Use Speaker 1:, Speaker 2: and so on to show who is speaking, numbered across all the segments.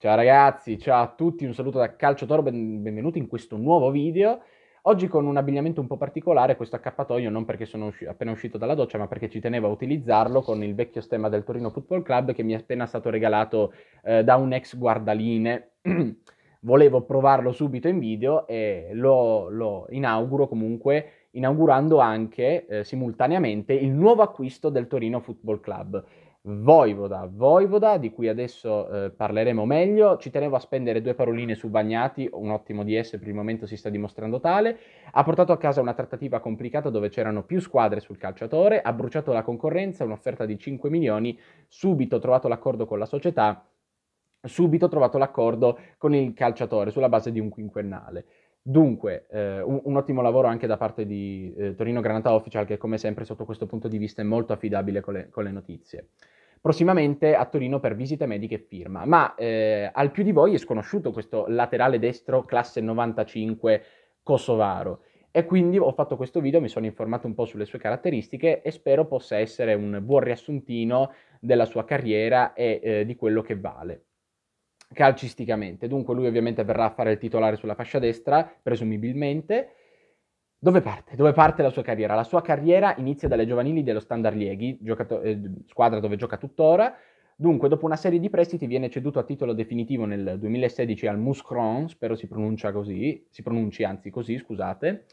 Speaker 1: Ciao ragazzi, ciao a tutti, un saluto da Calcio Toro, ben, benvenuti in questo nuovo video. Oggi con un abbigliamento un po' particolare, questo accappatoio, non perché sono usci- appena uscito dalla doccia, ma perché ci tenevo a utilizzarlo con il vecchio stemma del Torino Football Club che mi è appena stato regalato eh, da un ex guardaline. Volevo provarlo subito in video e lo, lo inauguro comunque inaugurando anche eh, simultaneamente il nuovo acquisto del Torino Football Club. Voivoda, Voivoda di cui adesso eh, parleremo meglio, ci tenevo a spendere due paroline su Bagnati, un ottimo DS per il momento si sta dimostrando tale, ha portato a casa una trattativa complicata dove c'erano più squadre sul calciatore, ha bruciato la concorrenza, un'offerta di 5 milioni, subito trovato l'accordo con la società, subito trovato l'accordo con il calciatore sulla base di un quinquennale. Dunque, eh, un, un, ottimo lavoro anche da parte di eh, Torino Granata Official, che come sempre sotto questo punto di vista è molto affidabile con le, con le notizie. Prossimamente a Torino per visite mediche e firma, ma eh, al più di voi è sconosciuto questo laterale destro classe 95 kosovaro e quindi ho fatto questo video, mi sono informato un po' sulle sue caratteristiche e spero possa essere un buon riassuntino della sua carriera e eh, di quello che vale calcisticamente. Dunque lui ovviamente verrà a fare il titolare sulla fascia destra, presumibilmente. Dove parte? Dove parte la sua carriera? La sua carriera inizia dalle giovanili dello Standard Lieghi, giocato- eh, squadra dove gioca tuttora. Dunque, dopo una serie di prestiti viene ceduto a titolo definitivo nel 2016 al Muscron, spero si pronuncia così, si pronunci anzi così, scusate.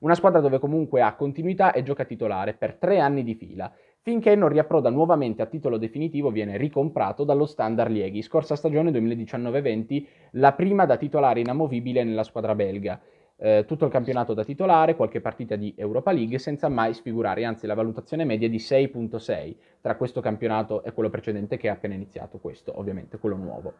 Speaker 1: Una squadra dove comunque ha continuità e gioca titolare per tre anni di fila finché non riapproda nuovamente a titolo definitivo viene ricomprato dallo Standard Lieghi, scorsa stagione 2019-20, la prima da titolare inamovibile nella squadra belga. Eh, tutto il campionato da titolare, qualche partita di Europa League senza mai sfigurare, anzi la valutazione media è di 6.6 tra questo campionato e quello precedente che è appena iniziato, questo ovviamente, quello nuovo.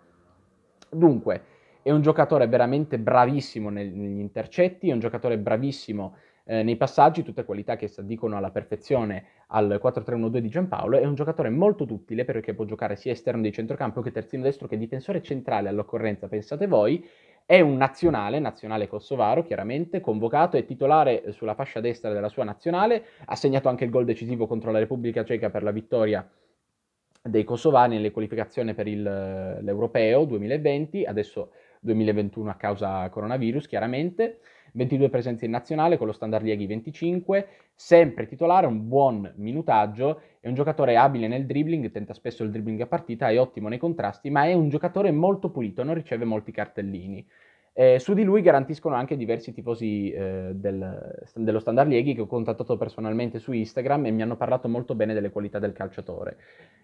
Speaker 1: Dunque, è un giocatore veramente bravissimo nel, negli intercetti, è un giocatore bravissimo eh, nei passaggi, tutte qualità che si addicono alla perfezione al 4-3-1-2 di Giampaolo, è un giocatore molto duttile perché può giocare sia esterno di centrocampo che terzino destro che difensore centrale all'occorrenza, pensate voi, è un nazionale, nazionale kosovaro chiaramente, convocato e titolare sulla fascia destra della sua nazionale, ha segnato anche il gol decisivo contro la Repubblica Ceca per la vittoria dei kosovani nelle qualificazioni per il, l'Europeo 2020, adesso 2021 a causa coronavirus chiaramente, 22 presenze in nazionale con lo Standard Lieghi 25, sempre titolare, un buon minutaggio, è un giocatore abile nel dribbling, tenta spesso il dribbling a partita, è ottimo nei contrasti, ma è un giocatore molto pulito, non riceve molti cartellini. Eh, su di lui garantiscono anche diversi tifosi eh, del, dello Standard Lieghi che ho contattato personalmente su Instagram e mi hanno parlato molto bene delle qualità del calciatore.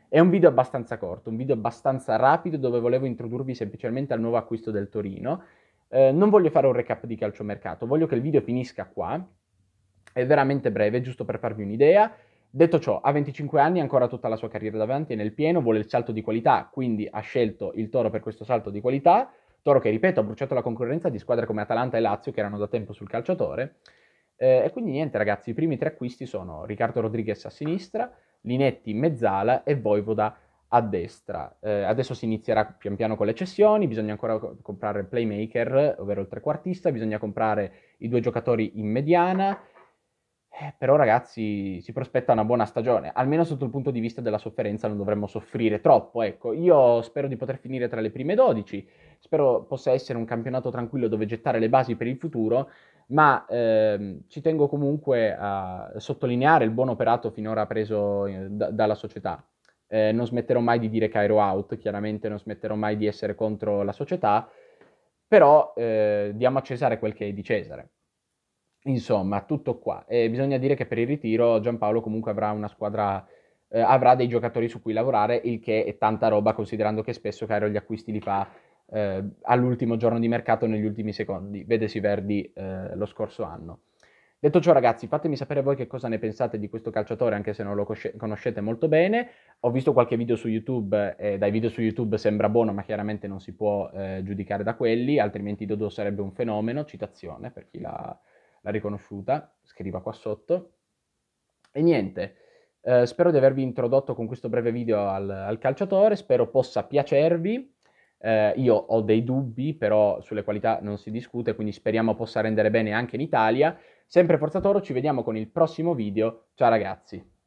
Speaker 1: È un video abbastanza corto, un video abbastanza rapido dove volevo introdurvi semplicemente al nuovo acquisto del Torino. Eh, non voglio fare un recap di calciomercato, voglio che il video finisca qua. È veramente breve, giusto per farvi un'idea. Detto ciò, a 25 anni ha ancora tutta la sua carriera davanti, è nel pieno, vuole il salto di qualità, quindi ha scelto il Toro per questo salto di qualità. Toro che, ripeto, ha bruciato la concorrenza di squadre come Atalanta e Lazio che erano da tempo sul calciatore. Eh, e quindi niente ragazzi, i primi tre acquisti sono Riccardo Rodriguez a sinistra, Linetti in mezzala e Voivoda a destra. Eh, adesso si inizierà pian piano con le cessioni, bisogna ancora co- comprare il playmaker, ovvero il trequartista, bisogna comprare i due giocatori in mediana, eh, però ragazzi si prospetta una buona stagione, almeno sotto il punto di vista della sofferenza non dovremmo soffrire troppo, ecco, io spero di poter finire tra le prime 12, spero possa essere un campionato tranquillo dove gettare le basi per il futuro, ma ehm, ci tengo comunque a sottolineare il buon operato finora preso eh, da, dalla società. Eh, non smetterò mai di dire Cairo out, chiaramente non smetterò mai di essere contro la società, però eh, diamo a Cesare quel che è di Cesare. Insomma, tutto qua. E bisogna dire che per il ritiro Giampaolo comunque avrà una squadra, eh, avrà dei giocatori su cui lavorare, il che è tanta roba considerando che spesso Cairo gli acquisti li fa eh, all'ultimo giorno di mercato negli ultimi secondi, vedesi Verdi eh, lo scorso anno. Detto ciò ragazzi, fatemi sapere voi che cosa ne pensate di questo calciatore, anche se non lo conoscete molto bene. Ho visto qualche video su YouTube, eh, dai video su YouTube sembra buono, ma chiaramente non si può eh, giudicare da quelli, altrimenti Dodo sarebbe un fenomeno, citazione per chi l'ha, l'ha riconosciuta, scriva qua sotto. E niente, eh, spero di avervi introdotto con questo breve video al, al calciatore, spero possa piacervi. Eh, io ho dei dubbi, però sulle qualità non si discute, quindi speriamo possa rendere bene anche in Italia. Sempre Forza Toro, ci vediamo con il prossimo video. Ciao ragazzi!